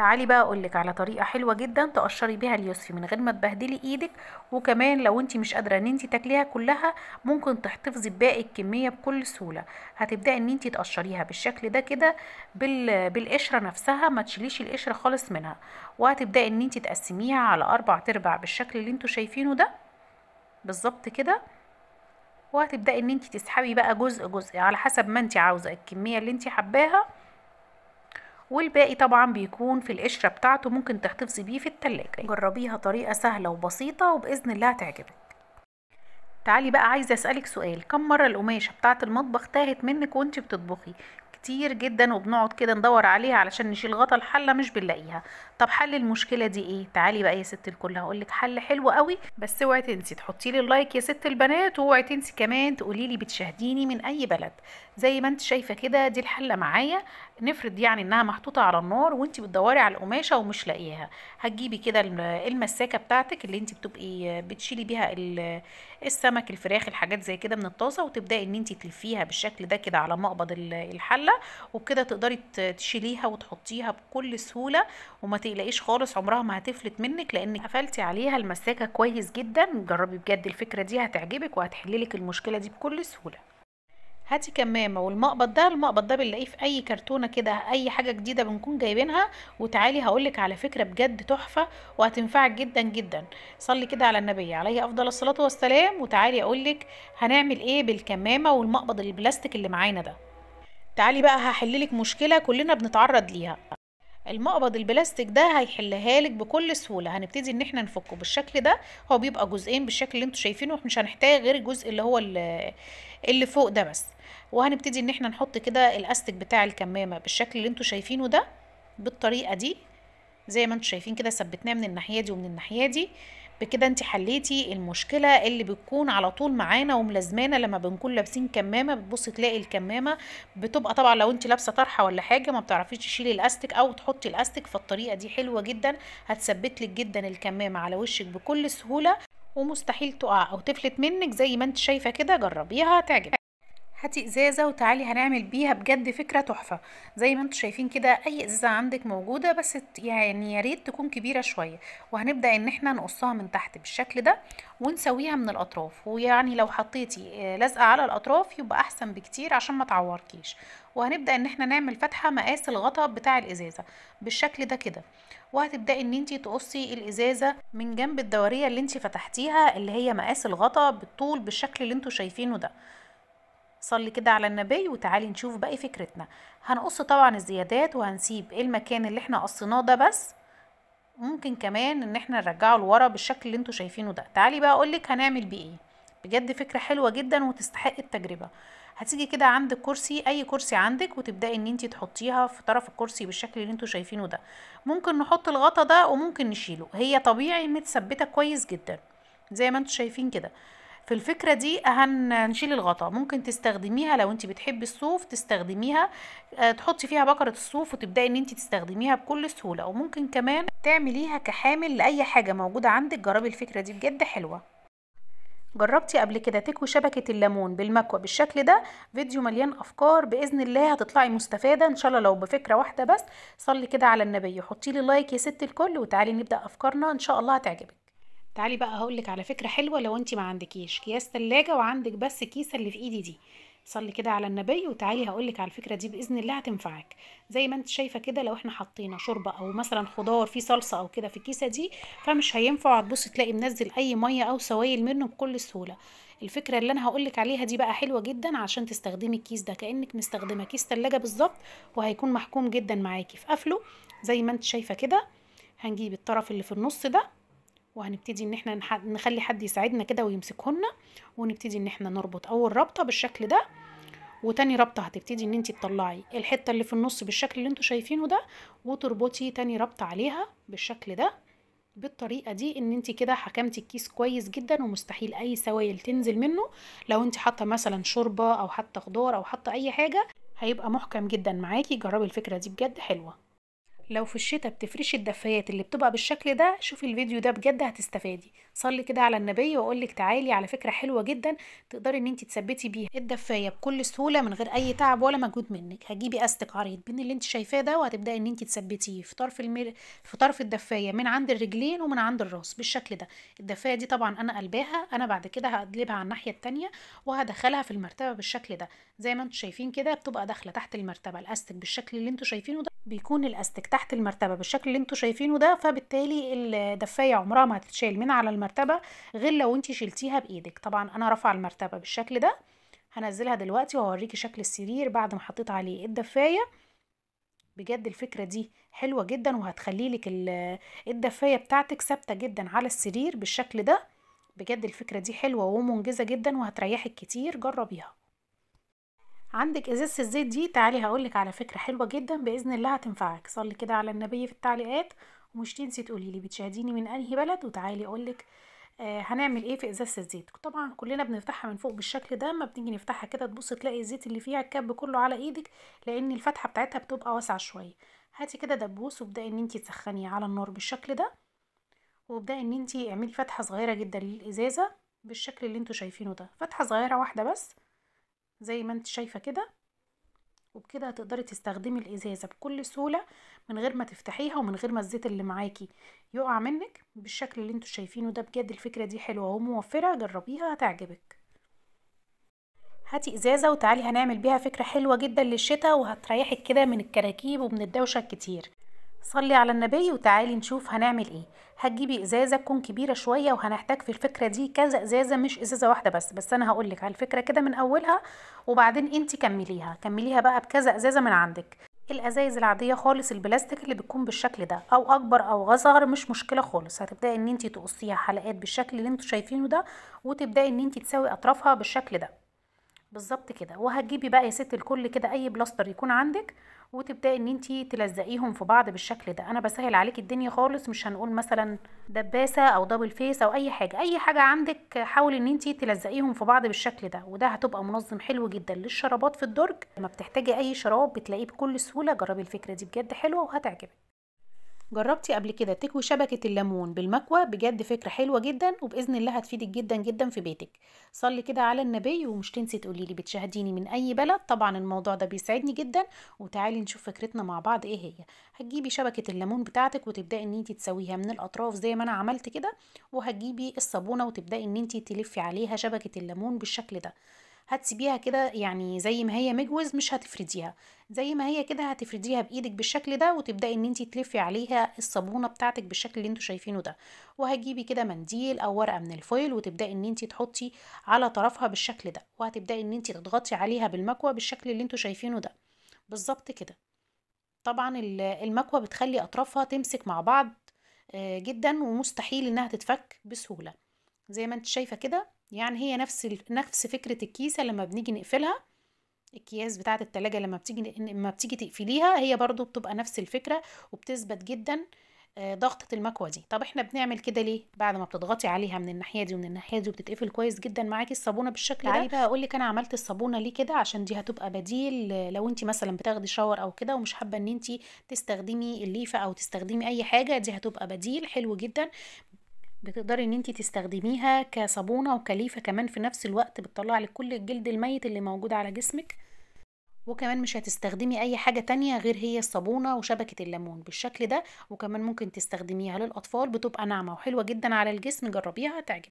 تعالي بقى اقولك على طريقه حلوه جدا تقشري بيها اليوسف من غير ما تبهدلي ايدك وكمان لو انت مش قادره ان انت تاكليها كلها ممكن تحتفظي بباقي الكميه بكل سهوله هتبداي ان انت تقشريها بالشكل ده كده بالقشره نفسها ما تشيليش القشره خالص منها وهتبداي ان انت تقسميها على اربع تربع بالشكل اللي انتوا شايفينه ده بالظبط كده وهتبداي ان انت تسحبي بقى جزء جزء على حسب ما انت عاوزه الكميه اللي انت حباها والباقي طبعا بيكون في القشرة بتاعته ممكن تحتفظي بيه في التلاجة جربيها طريقة سهلة وبسيطة وبإذن الله هتعجبك تعالي بقى عايزة أسألك سؤال كم مرة القماشة بتاعة المطبخ تاهت منك وانت بتطبخي كتير جدا وبنقعد كده ندور عليها علشان نشيل غطا الحله مش بنلاقيها طب حل المشكله دي ايه تعالي بقى يا ست الكل هقول لك حل حلو قوي بس اوعي تنسي تحطي لي اللايك يا ست البنات واوعي تنسي كمان تقولي لي بتشاهديني من اي بلد زي ما انت شايفه كده دي الحله معايا نفرض يعني انها محطوطه على النار وانت بتدوري على القماشه ومش لاقيها هتجيبي كده المساكه بتاعتك اللي انت بتبقي بتشيلي بيها السمك الفراخ الحاجات زي كده من الطاسه وتبداي ان انت تلفيها بالشكل ده كده على مقبض الحله سهوله وبكده تقدري تشيليها وتحطيها بكل سهوله وما تقلقيش خالص عمرها ما هتفلت منك لان قفلتي عليها المساكه كويس جدا جربي بجد الفكره دي هتعجبك وهتحللك المشكله دي بكل سهوله هاتي كمامه والمقبض ده المقبض ده بنلاقيه في اي كرتونه كده اي حاجه جديده بنكون جايبينها وتعالي هقولك على فكره بجد تحفه وهتنفعك جدا جدا صلي كده على النبي عليه افضل الصلاه والسلام وتعالي اقولك هنعمل ايه بالكمامه والمقبض البلاستيك اللي معانا ده تعالي بقى هحللك مشكله كلنا بنتعرض ليها المقبض البلاستيك ده هيحلها لك بكل سهوله هنبتدي ان احنا نفكه بالشكل ده هو بيبقى جزئين بالشكل اللي انتوا شايفينه مش هنحتاج غير الجزء اللي هو اللي فوق ده بس وهنبتدي ان احنا نحط كده الاستيك بتاع الكمامه بالشكل اللي انتوا شايفينه ده بالطريقه دي زي ما انتوا شايفين كده ثبتناه من الناحيه دي ومن الناحيه دي بكده انت حليتي المشكله اللي بتكون على طول معانا وملازمانا لما بنكون لابسين كمامه بتبصي تلاقي الكمامه بتبقى طبعا لو انت لابسه طرحه ولا حاجه ما بتعرفيش تشيلي الاستك او تحطي الاستك فالطريقه دي حلوه جدا هتثبت لك جدا الكمامه على وشك بكل سهوله ومستحيل تقع او تفلت منك زي ما انت شايفه كده جربيها تعجبك هاتي ازازه وتعالي هنعمل بيها بجد فكره تحفه زي ما انتم شايفين كده اي ازازه عندك موجوده بس يعني يا ريت تكون كبيره شويه وهنبدا ان احنا نقصها من تحت بالشكل ده ونسويها من الاطراف ويعني لو حطيتي آه، لزقه على الاطراف يبقى احسن بكتير عشان ما تعوركيش وهنبدا ان احنا نعمل فتحه مقاس الغطاء بتاع الازازه بالشكل ده كده وهتبداي ان انت تقصي الازازه من جنب الدوريه اللي انت فتحتيها اللي هي مقاس الغطاء بالطول بالشكل اللي انتوا شايفينه ده صلي كده على النبي وتعالي نشوف باقي فكرتنا هنقص طبعا الزيادات وهنسيب إيه المكان اللي احنا قصيناه ده بس ممكن كمان ان احنا نرجعه لورا بالشكل اللي انتوا شايفينه ده تعالي بقى اقولك هنعمل بيه ايه بجد فكرة حلوة جدا وتستحق التجربة هتيجي كده عند الكرسي اي كرسي عندك وتبداي ان انت تحطيها في طرف الكرسي بالشكل اللي انتوا شايفينه ده ممكن نحط الغطا ده وممكن نشيله هي طبيعي متثبته كويس جدا زي ما انتوا شايفين كده في الفكرة دي هنشيل الغطا ممكن تستخدميها لو انت بتحبي الصوف تستخدميها آه، تحطي فيها بكرة الصوف وتبدأي ان انت تستخدميها بكل سهولة وممكن كمان تعمليها كحامل لأي حاجة موجودة عندك جربي الفكرة دي بجد حلوة جربتي قبل كده تكوي شبكة الليمون بالمكوى بالشكل ده فيديو مليان أفكار بإذن الله هتطلعي مستفادة إن شاء الله لو بفكرة واحدة بس صلي كده على النبي حطيلي لايك يا ست الكل وتعالي نبدأ أفكارنا إن شاء الله هتعجبك تعالي بقى هقولك على فكرة حلوة لو انت ما عندكيش كياس تلاجة وعندك بس الكيسة اللي في ايدي دي صلي كده على النبي وتعالي هقولك على الفكرة دي بإذن الله هتنفعك زي ما انت شايفة كده لو احنا حطينا شوربة او مثلا خضار في صلصة او كده في الكيسة دي فمش هينفع هتبصي تلاقي منزل اي مية او سوائل منه بكل سهولة الفكرة اللي انا هقولك عليها دي بقى حلوة جدا عشان تستخدمي الكيس ده كأنك مستخدمة كيس تلاجة بالظبط وهيكون محكوم جدا معاكي في قفله زي ما انت شايفة كده هنجيب الطرف اللي في النص ده وهنبتدي ان احنا نخلي حد يساعدنا كده ويمسكهن ونبتدي ان احنا نربط اول رابطه بالشكل ده وتاني رابطه هتبتدي ان انت تطلعي الحته اللي في النص بالشكل اللي انتوا شايفينه ده وتربطي تاني رابطه عليها بالشكل ده بالطريقه دي ان انت كده حكمتي الكيس كويس جدا ومستحيل اي سوائل تنزل منه لو انت حاطه مثلا شوربه او حاطه خضار او حاطه اي حاجه هيبقى محكم جدا معاكي جربي الفكره دي بجد حلوه لو في الشتاء بتفرشي الدفايات اللي بتبقى بالشكل ده شوفي الفيديو ده بجد هتستفادي صلي كده على النبي واقول لك تعالي على فكره حلوه جدا تقدري ان انت تثبتي بيها الدفايه بكل سهوله من غير اي تعب ولا مجهود منك هتجيبي استك عريض بين اللي انت شايفاه ده وهتبداي ان انت تثبتيه في طرف المير... في طرف الدفايه من عند الرجلين ومن عند الراس بالشكل ده الدفايه دي طبعا انا قلباها انا بعد كده هقلبها على الناحيه التانية وهدخلها في المرتبه بالشكل ده زي ما انتم شايفين كده بتبقى داخله تحت المرتبه الاستك بالشكل اللي انتم شايفينه ده بيكون الاستك تحت تحت المرتبه بالشكل اللي انتوا شايفينه ده فبالتالي الدفايه عمرها ما هتتشال من على المرتبه غير لو انت شلتيها بايدك طبعا انا رافعه المرتبه بالشكل ده هنزلها دلوقتي وهوريكي شكل السرير بعد ما حطيت عليه الدفايه بجد الفكره دي حلوه جدا وهتخلي لك الدفايه بتاعتك ثابته جدا على السرير بالشكل ده بجد الفكره دي حلوه ومنجزه جدا وهتريحك كتير جربيها عندك ازازه الزيت دي تعالي هقولك على فكره حلوه جدا باذن الله هتنفعك صلي كده على النبي في التعليقات ومش تنسي تقولي لي بتشاهديني من انهي بلد وتعالي اقولك آه هنعمل ايه في ازازه الزيت طبعا كلنا بنفتحها من فوق بالشكل ده اما بتيجي نفتحها كده تبص تلاقي الزيت اللي فيها الكب كله على ايدك لان الفتحه بتاعتها بتبقى واسعه شويه هاتي كده دبوس وابداي ان انتي تسخني على النار بالشكل ده وابداي ان انتي اعملي فتحه صغيره جدا للازازه بالشكل اللي انتوا شايفينه ده فتحه صغيره واحده بس زي ما انت شايفة كده وبكده هتقدري تستخدمي الازازة بكل سهولة من غير ما تفتحيها ومن غير ما الزيت اللي معاكي يقع منك بالشكل اللي انتوا شايفينه ده بجد الفكرة دي حلوة وموفرة جربيها هتعجبك هاتي ازازه وتعالي هنعمل بيها فكره حلوه جدا للشتاء وهتريحك كده من الكراكيب ومن الدوشه الكتير صلي على النبي وتعالي نشوف هنعمل ايه هتجيبي ازازه تكون كبيره شويه وهنحتاج في الفكره دي كذا ازازه مش ازازه واحده بس بس انا هقول لك على الفكره كده من اولها وبعدين انت كمليها كمليها بقى بكذا ازازه من عندك الازايز العاديه خالص البلاستيك اللي بتكون بالشكل ده او اكبر او اصغر مش مشكله خالص هتبداي ان انت تقصيها حلقات بالشكل اللي انتوا شايفينه ده وتبداي ان انت تساوي اطرافها بالشكل ده بالظبط كده وهتجيبي بقى يا ست الكل كده اي بلاستر يكون عندك وتبداي ان انت تلزقيهم في بعض بالشكل ده انا بسهل عليكي الدنيا خالص مش هنقول مثلا دباسه او دبل فيس او اي حاجه اي حاجه عندك حاولي ان انت تلزقيهم في بعض بالشكل ده وده هتبقى منظم حلو جدا للشرابات في الدرج لما بتحتاجي اي شراب بتلاقيه بكل سهوله جربي الفكره دي بجد حلوه وهتعجبك جربتي قبل كده تكوي شبكة الليمون بالمكوى بجد فكرة حلوة جدا وبإذن الله هتفيدك جدا جدا في بيتك صلي كده على النبي ومش تنسي تقولي لي بتشاهديني من أي بلد طبعا الموضوع ده بيسعدني جدا وتعالي نشوف فكرتنا مع بعض إيه هي هتجيبي شبكة الليمون بتاعتك وتبدأي إن أنت تسويها من الأطراف زي ما أنا عملت كده وهتجيبي الصابونة وتبدأي إن أنت تلفي عليها شبكة الليمون بالشكل ده هتسيبيها كده يعني زي ما هي مجوز مش هتفرديها زي ما هي كده هتفرديها بايدك بالشكل ده وتبداي ان انت تلفي عليها الصابونه بتاعتك بالشكل اللي انتوا شايفينه ده وهتجيبي كده منديل او ورقه من الفويل وتبداي ان انت تحطي على طرفها بالشكل ده وهتبداي ان انت تضغطي عليها بالمكوى بالشكل اللي انتوا شايفينه ده بالظبط كده طبعا المكوى بتخلي اطرافها تمسك مع بعض آه، جدا ومستحيل انها تتفك بسهوله زي ما انت شايفه كده يعني هي نفس نفس فكرة الكيسة لما بنيجي نقفلها الكياس بتاعة التلاجة لما بتيجي لما بتيجي تقفليها هي برضو بتبقى نفس الفكرة وبتثبت جدا آه، ضغطة المكوة دي طب احنا بنعمل كده ليه بعد ما بتضغطي عليها من الناحية دي ومن الناحية دي وبتتقفل كويس جدا معاكي الصابونة بالشكل ده بقى اقول لك انا عملت الصابونة ليه كده عشان دي هتبقى بديل لو انت مثلا بتاخدي شاور او كده ومش حابة ان انت تستخدمي الليفة او تستخدمي اي حاجة دي هتبقى بديل حلو جدا بتقدري ان انت تستخدميها كصابونه وكليفه كمان في نفس الوقت بتطلع لك كل الجلد الميت اللي موجود على جسمك وكمان مش هتستخدمي اي حاجه تانية غير هي الصابونه وشبكه الليمون بالشكل ده وكمان ممكن تستخدميها للاطفال بتبقى ناعمه وحلوه جدا على الجسم جربيها هتعجبك